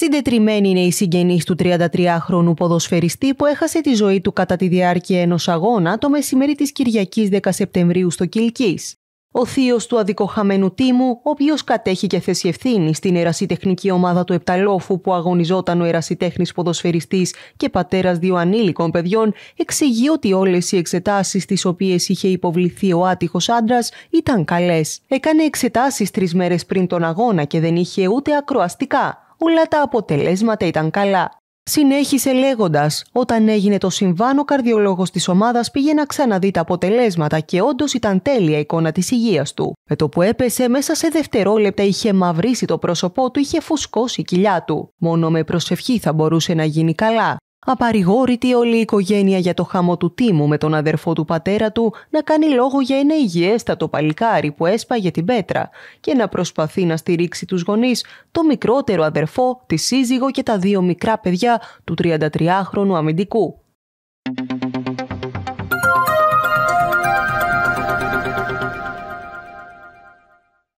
Συντετριμένοι είναι οι συγγενείς του 33χρονου ποδοσφαιριστή που έχασε τη ζωή του κατά τη διάρκεια ενός αγώνα το μεσημέρι της Κυριακής 10 Σεπτεμβρίου στο Κιλκής. Ο θείος του αδικοχαμένου Τίμου, ο οποίος κατέχει και θέση ευθύνη στην ερασιτεχνική ομάδα του Επταλόφου που αγωνιζόταν ο ερασιτέχνης ποδοσφαιριστής και πατέρας δύο ανήλικων παιδιών, εξηγεί ότι όλες οι εξετάσεις τις οποίες είχε υποβληθεί ο άτυχος άντρας ήταν καλές. Έκανε εξετάσεις τρεις μέρες πριν τον αγώνα και δεν είχε ούτε ακροαστικά όλα τα αποτελέσματα ήταν καλά. Συνέχισε λέγοντας: Όταν έγινε το συμβάν, ο καρδιολόγος της ομάδας πήγε να ξαναδεί τα αποτελέσματα και όντως ήταν τέλεια εικόνα της υγείας του. Με το που έπεσε, μέσα σε δευτερόλεπτα είχε μαυρίσει το πρόσωπό του, είχε φουσκώσει η κοιλιά του. Μόνο με προσευχή θα μπορούσε να γίνει καλά. Απαρηγόρητη όλη η οικογένεια για το χαμό του Τίμου με τον αδερφό του πατέρα του να κάνει λόγο για ένα υγιέστατο παλικάρι που έσπαγε την πέτρα και να προσπαθεί να στηρίξει τους γονείς, το μικρότερο αδερφό, τη σύζυγο και τα δύο μικρά παιδιά του 33χρονου αμυντικού.